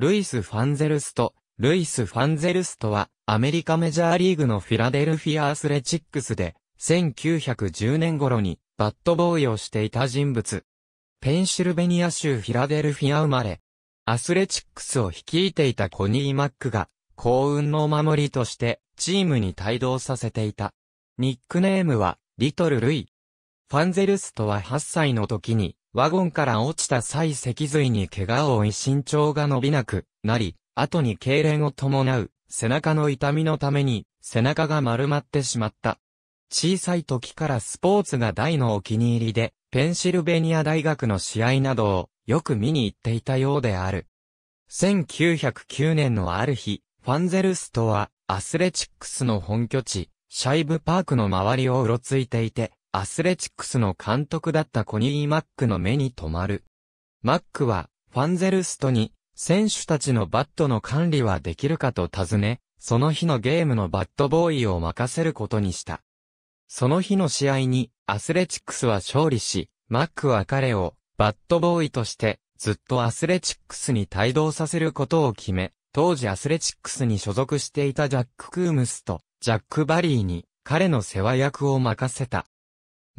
ルイス・ファンゼルスト。ルイス・ファンゼルストは、アメリカメジャーリーグのフィラデルフィア・アスレチックスで、1910年頃に、バットボーイをしていた人物。ペンシルベニア州フィラデルフィア生まれ。アスレチックスを率いていたコニー・マックが、幸運のお守りとして、チームに帯同させていた。ニックネームは、リトル・ルイ。ファンゼルストは8歳の時に、ワゴンから落ちた際脊髄に怪我を負い身長が伸びなくなり、後に痙攣を伴う背中の痛みのために背中が丸まってしまった。小さい時からスポーツが大のお気に入りで、ペンシルベニア大学の試合などをよく見に行っていたようである。1909年のある日、ファンゼルストはアスレチックスの本拠地、シャイブパークの周りをうろついていて、アスレチックスの監督だったコニー・マックの目に留まる。マックは、ファンゼルストに、選手たちのバットの管理はできるかと尋ね、その日のゲームのバットボーイを任せることにした。その日の試合に、アスレチックスは勝利し、マックは彼を、バットボーイとして、ずっとアスレチックスに帯同させることを決め、当時アスレチックスに所属していたジャック・クームスと、ジャック・バリーに、彼の世話役を任せた。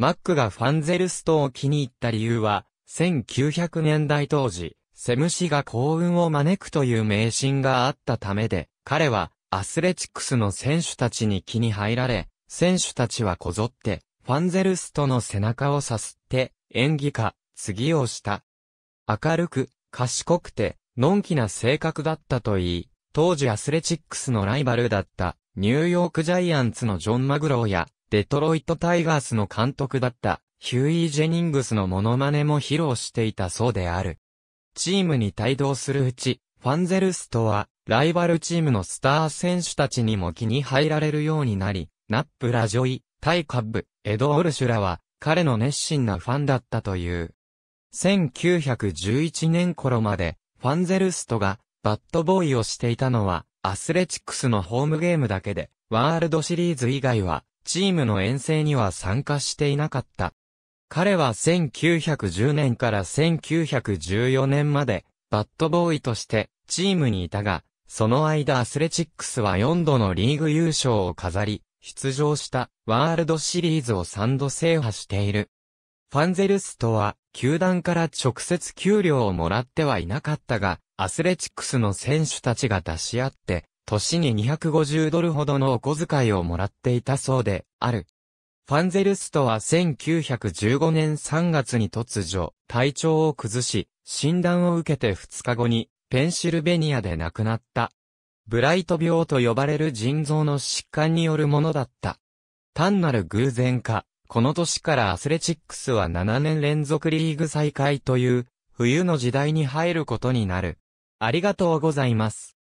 マックがファンゼルストを気に入った理由は、1900年代当時、セム氏が幸運を招くという迷信があったためで、彼はアスレチックスの選手たちに気に入られ、選手たちはこぞって、ファンゼルストの背中をさすって、演技か、次をした。明るく、賢くて、のんきな性格だったといい、当時アスレチックスのライバルだった、ニューヨークジャイアンツのジョン・マグローや、デトロイトタイガースの監督だったヒューイー・ジェニングスのモノマネも披露していたそうである。チームに帯同するうち、ファンゼルストは、ライバルチームのスター選手たちにも気に入られるようになり、ナップ・ラジョイ、タイ・カッブ、エド・オルシュラは、彼の熱心なファンだったという。1911年頃まで、ファンゼルストが、バッドボーイをしていたのは、アスレチックスのホームゲームだけで、ワールドシリーズ以外は、チームの遠征には参加していなかった。彼は1910年から1914年まで、バッドボーイとしてチームにいたが、その間アスレチックスは4度のリーグ優勝を飾り、出場したワールドシリーズを3度制覇している。ファンゼルスとは、球団から直接給料をもらってはいなかったが、アスレチックスの選手たちが出し合って、年に250ドルほどのお小遣いをもらっていたそうである。ファンゼルストは1915年3月に突如、体調を崩し、診断を受けて2日後に、ペンシルベニアで亡くなった。ブライト病と呼ばれる腎臓の疾患によるものだった。単なる偶然か、この年からアスレチックスは7年連続リーグ再開という、冬の時代に入ることになる。ありがとうございます。